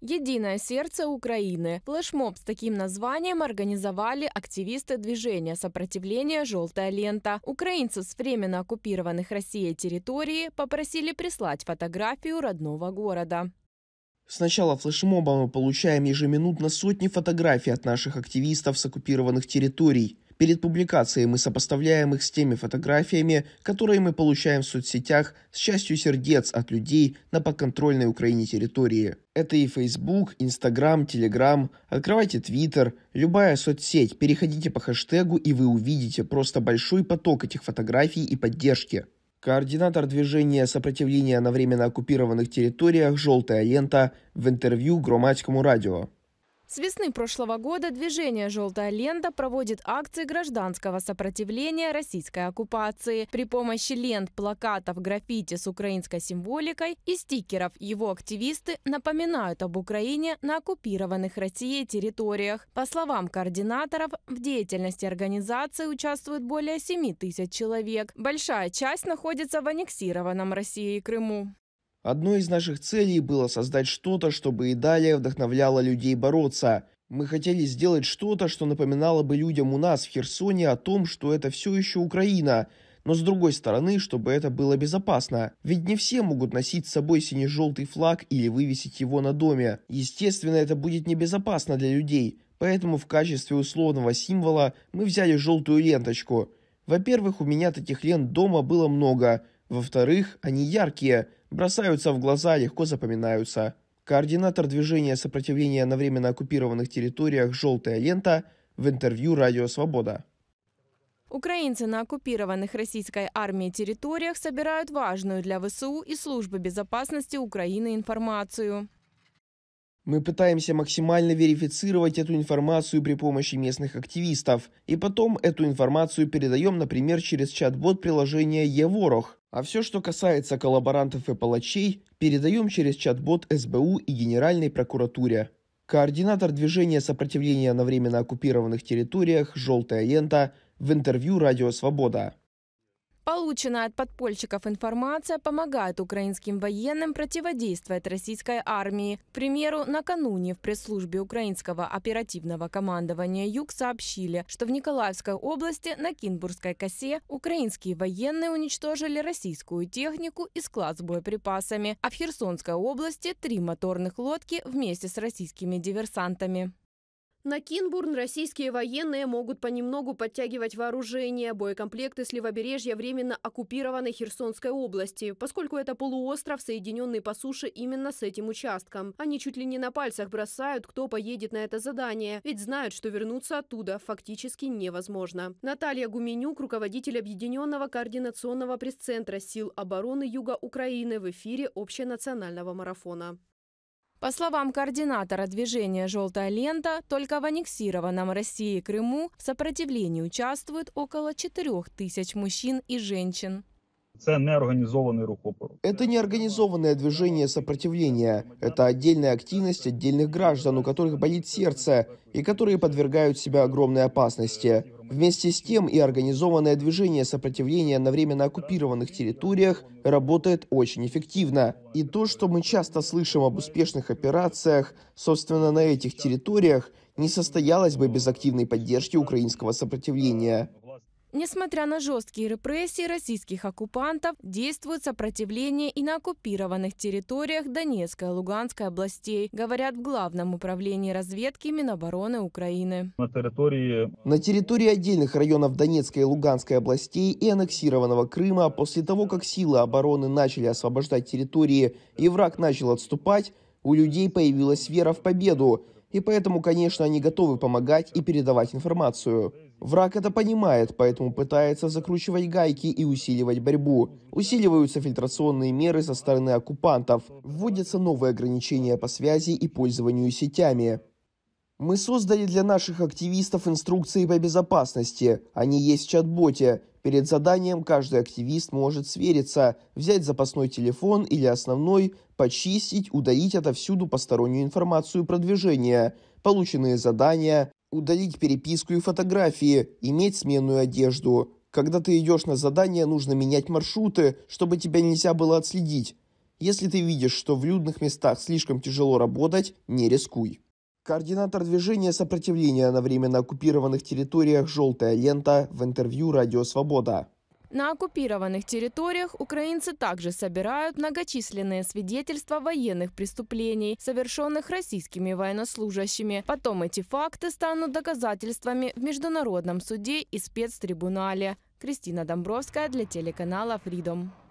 Единое сердце Украины. Флешмоб с таким названием организовали активисты движения сопротивления «Желтая лента». Украинцев с временно оккупированных Россией территории попросили прислать фотографию родного города. С начала флешмоба мы получаем ежеминутно сотни фотографий от наших активистов с оккупированных территорий. Перед публикацией мы сопоставляем их с теми фотографиями, которые мы получаем в соцсетях с частью сердец от людей на подконтрольной Украине территории. Это и Facebook, Instagram, Telegram. Открывайте Twitter, любая соцсеть, переходите по хэштегу и вы увидите просто большой поток этих фотографий и поддержки. Координатор движения сопротивления на временно оккупированных территориях «Желтая лента» в интервью Громадскому радио. С весны прошлого года движение «Желтая лента» проводит акции гражданского сопротивления российской оккупации. При помощи лент, плакатов, граффити с украинской символикой и стикеров его активисты напоминают об Украине на оккупированных Россией территориях. По словам координаторов, в деятельности организации участвует более 7 тысяч человек. Большая часть находится в аннексированном России и Крыму. Одной из наших целей было создать что-то, чтобы и далее вдохновляло людей бороться. Мы хотели сделать что-то, что напоминало бы людям у нас в Херсоне о том, что это все еще Украина, но с другой стороны, чтобы это было безопасно. Ведь не все могут носить с собой сине-желтый флаг или вывесить его на доме. Естественно, это будет небезопасно для людей, поэтому в качестве условного символа мы взяли желтую ленточку. Во-первых, у меня таких лент дома было много. Во-вторых, они яркие – бросаются в глаза, легко запоминаются. Координатор движения сопротивления на временно оккупированных территориях «Желтая лента» в интервью «Радио Свобода». Украинцы на оккупированных российской армией территориях собирают важную для ВСУ и службы безопасности Украины информацию. Мы пытаемся максимально верифицировать эту информацию при помощи местных активистов. И потом эту информацию передаем, например, через чат-бот приложения «Еворох», а все, что касается коллаборантов и палачей, передаем через чат-бот СБУ и Генеральной прокуратуре. Координатор движения сопротивления на временно оккупированных территориях «Желтая лента» в интервью «Радио Свобода». Полученная от подпольщиков информация помогает украинским военным противодействовать российской армии. К примеру, накануне в пресс-службе украинского оперативного командования «Юг» сообщили, что в Николаевской области на Кинбургской косе украинские военные уничтожили российскую технику и склад с боеприпасами, а в Херсонской области три моторных лодки вместе с российскими диверсантами. На Кинбурн российские военные могут понемногу подтягивать вооружение, боекомплекты с левобережья временно оккупированной Херсонской области, поскольку это полуостров, соединенный по суше именно с этим участком. Они чуть ли не на пальцах бросают, кто поедет на это задание, ведь знают, что вернуться оттуда фактически невозможно. Наталья Гуменюк, руководитель Объединенного координационного пресс-центра сил обороны Юга Украины в эфире общенационального марафона. По словам координатора движения «Желтая лента», только в аннексированном России Крыму в сопротивлении участвует около 4 тысяч мужчин и женщин. Это неорганизованное движение сопротивления. Это отдельная активность отдельных граждан, у которых болит сердце и которые подвергают себя огромной опасности. Вместе с тем и организованное движение сопротивления на временно оккупированных территориях работает очень эффективно. И то, что мы часто слышим об успешных операциях, собственно, на этих территориях, не состоялось бы без активной поддержки украинского сопротивления. Несмотря на жесткие репрессии российских оккупантов, действует сопротивление и на оккупированных территориях Донецкой и Луганской областей, говорят в Главном управлении разведки Минобороны Украины. На территории... на территории отдельных районов Донецкой и Луганской областей и аннексированного Крыма, после того, как силы обороны начали освобождать территории и враг начал отступать, у людей появилась вера в победу. И поэтому, конечно, они готовы помогать и передавать информацию. Враг это понимает, поэтому пытается закручивать гайки и усиливать борьбу. Усиливаются фильтрационные меры со стороны оккупантов, вводятся новые ограничения по связи и пользованию сетями. Мы создали для наших активистов инструкции по безопасности. Они есть в чат-боте. Перед заданием каждый активист может свериться, взять запасной телефон или основной, почистить, удалить отовсюду постороннюю информацию продвижения. полученные задания, удалить переписку и фотографии, иметь сменную одежду. Когда ты идешь на задание, нужно менять маршруты, чтобы тебя нельзя было отследить. Если ты видишь, что в людных местах слишком тяжело работать, не рискуй. Координатор движения сопротивления на временно оккупированных территориях «Желтая лента» в интервью «Радио Свобода». На оккупированных территориях украинцы также собирают многочисленные свидетельства военных преступлений, совершенных российскими военнослужащими. Потом эти факты станут доказательствами в Международном суде и спецтрибунале. Кристина Домбровская для телеканала Freedom.